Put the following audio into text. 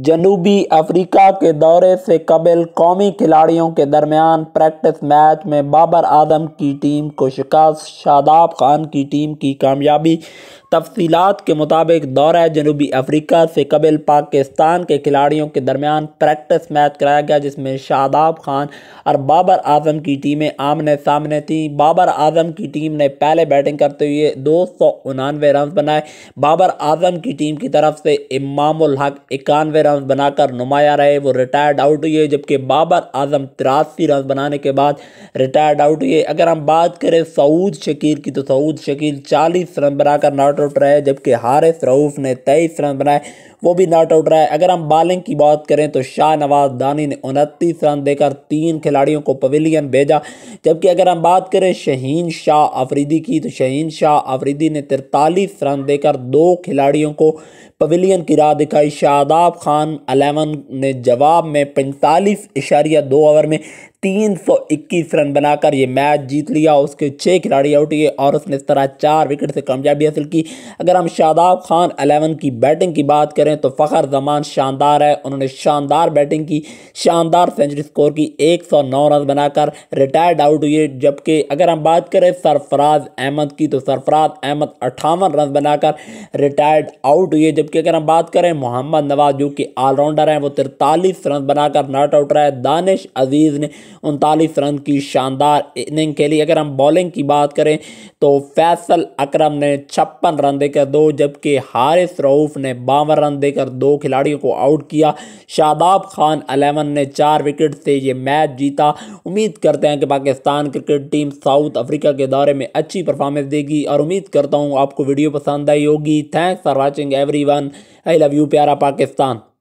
जनूबी अफ्रीका के दौरे से कबल कौमी खिलाड़ियों के दरमियान प्रैक्टिस मैच में बाबर आदम की टीम को शिकस्त शादाब खान की टीम की कामयाबी तफसीत के मुताबिक दौरा जनूबी अफ्रीका से कबल पाकिस्तान के खिलाड़ियों के दरमियान प्रैक्टिस मैच कराया गया जिसमें शादाब खान और बाबर आजम की टीमें आमने सामने थीं बाबर आजम की टीम ने पहले बैटिंग करते हुए दो सौ उनानवे रन बनाए बाबर आजम की टीम की तरफ से इमामुल हक इक्यानवे रन बनाकर नुमाया रहे वो रिटायर्ड आउट हुए जबकि बाबर आजम तिरासी रन बनाने के बाद रिटायर्ड आउट हुए अगर हम बात करें सऊद शकीर की तो सऊद शकीर चालीस रन बनाकर नॉट आउट रहा है जबकि हारिस रऊफ़ ने तेईस रन बनाए वो भी नॉट आउट रहा है अगर हम बॉलिंग की बात करें तो शाह नवाज दानी ने उनतीस रन देकर तीन खिलाड़ियों को पवेलियन भेजा जबकि अगर हम बात करें शहीन शाह अफरीदी की तो शहीन शाह अफरीदी ने तिरतालीस रन देकर दो खिलाड़ियों को पवेलियन की राह दिखाई शादाब खान अलेवन ने जवाब में पैंतालीस इशारिया दो ओवर में तीन सौ इक्कीस रन बनाकर ये मैच जीत लिया उसके छः खिलाड़ी आउट हुए और उसने इस तरह चार विकेट से कामयाबी हासिल की अगर हम शादाब खान अलेवन की बैटिंग की बात करें तो फ़खर जमान शानदार है उन्होंने शानदार बैटिंग की शानदार सेंचुरी स्कोर की एक सौ नौ रन बनाकर रिटायर्ड आउट हुए जबकि अगर हम बात करें सरफराज अहमद की तो सरफराज अहमद अट्ठावन रन बनाकर रिटायर्ड आउट हुए जबकि अगर हम बात करें मोहम्मद नवाज जो कि ऑलराउंडर हैं वो तिरतालीस रन बनाकर नॉट आउट रहा है दानिश अजीज़ ने उनतालीस रन की शानदार इनिंग खेली अगर हम बॉलिंग की बात करें तो फैसल अकरम ने छप्पन रन देकर दो जबकि हारिस रऊफ ने बावन रन देकर दो खिलाड़ियों को आउट किया शादाब खान अलेवन ने चार विकेट से ये मैच जीता उम्मीद करते हैं कि Pakistan cricket team South Africa के दौरे में अच्छी परफॉर्मेंस देगी और उम्मीद करता हूँ आपको वीडियो पसंद आई होगी thanks for watching everyone I love you प्यारा पाकिस्तान